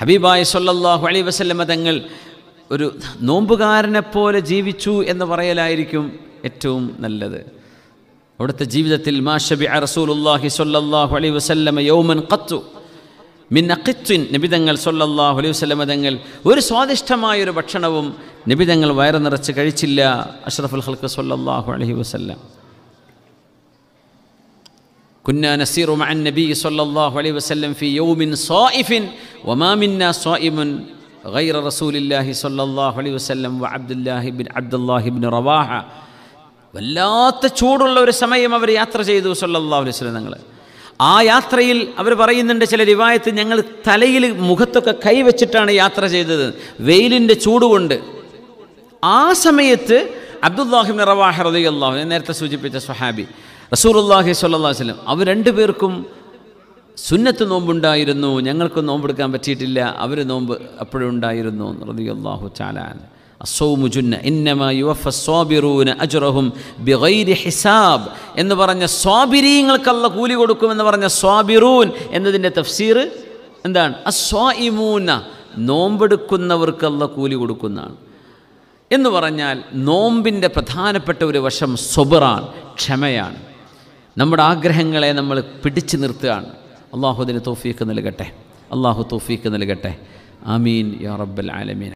ഹബീബായ സൊല്ലാഹു അലൈ വസല്ലമ തങ്ങൾ ഒരു നോമ്പുകാരനെ പോലെ ജീവിച്ചു എന്ന് പറയലായിരിക്കും ഏറ്റവും നല്ലത് അവിടുത്തെ ജീവിതത്തിൽ മാഷബി റസൂലുല്ലാഹി സൊല്ലാഹു അലൈ വസല്ലമ യൗമൻ കത്തു അക്കിത്വിൻ നിബിതങ്ങൾ സൊല്ലാഹു അലൈഹി വസ്ലമ തങ്ങൾ ഒരു സ്വാദിഷ്ടമായൊരു ഭക്ഷണവും നിബിതങ്ങൾ വയറ് നിറച്ച് കഴിച്ചില്ല അഷ്റഫുൽ ഹൽക്ക് സൊല്ലാഹു അലഹി വസ്ല്ലാം കുന്നാ നസീറു മഅൻ നബി സൊല്ലാഹു അലൈഹി വസ്ലം ഫി യൗമിൻ സായിഫിൻ ഒമാമിന്ന സ്വാഇമുൻ غير رسول الله صلى الله عليه وسلم وعبد الله بن عبد الله بن റവാഹ വല്ലാത്ത ചൂടുള്ള ഒരു സമയം അവർ യാത്ര ചെയ്തു സല്ലാ അലൈവലം ഞങ്ങൾ ആ യാത്രയിൽ അവർ പറയുന്നുണ്ട് ചില രിവായത്ത് ഞങ്ങൾ തലയിൽ മുഖത്തൊക്കെ കൈവച്ചിട്ടാണ് യാത്ര ചെയ്തത് വെയിലിൻ്റെ ചൂടുകൊണ്ട് ആ സമയത്ത് അബ്ദുല്ലാഹിബ് റവാഹ റതി അള്ളാഹു നേരത്തെ സൂചിപ്പിച്ച സുഹാബി റസൂർ അള്ളാഹി സല്ലാ വസ്ലം അവർ രണ്ടുപേർക്കും സുന്നത്ത് നോമ്പുണ്ടായിരുന്നു ഞങ്ങൾക്ക് നോമ്പെടുക്കാൻ പറ്റിയിട്ടില്ല അവർ നോമ്പ് അപ്പോഴും ഉണ്ടായിരുന്നു റതിയല്ലാഹു ചാലാൻ അസോമു ജുന്ന ഇന്നമ യുവഫ സ്വാബിറൂന അജുറഹും ബിഗൈരി ഹിസാബ് എന്ന് പറഞ്ഞ സ്വാബിരീങ്ങൾക്കല്ല കൂലി കൊടുക്കുമെന്ന് പറഞ്ഞ സ്വാബിറൂൻ എന്നതിൻ്റെ തഫ്സീർ എന്താണ് അസ്വാഇമൂന നോമ്പെടുക്കുന്നവർക്കല്ല കൂലി കൊടുക്കുന്നതാണ് എന്ന് പറഞ്ഞാൽ നോമ്പിൻ്റെ പ്രധാനപ്പെട്ട ഒരു വശം സ്വബറാണ് ക്ഷമയാണ് നമ്മുടെ ആഗ്രഹങ്ങളെ നമ്മൾ പിടിച്ചു നിർത്തുകയാണ് അള്ളാഹുദിന് തോഫീക്ക് നൽകട്ടെ അള്ളാഹു തോഫീക്ക് നൽകട്ടെ ആമീൻ യാ റബ്ബൽ ആലമീൻ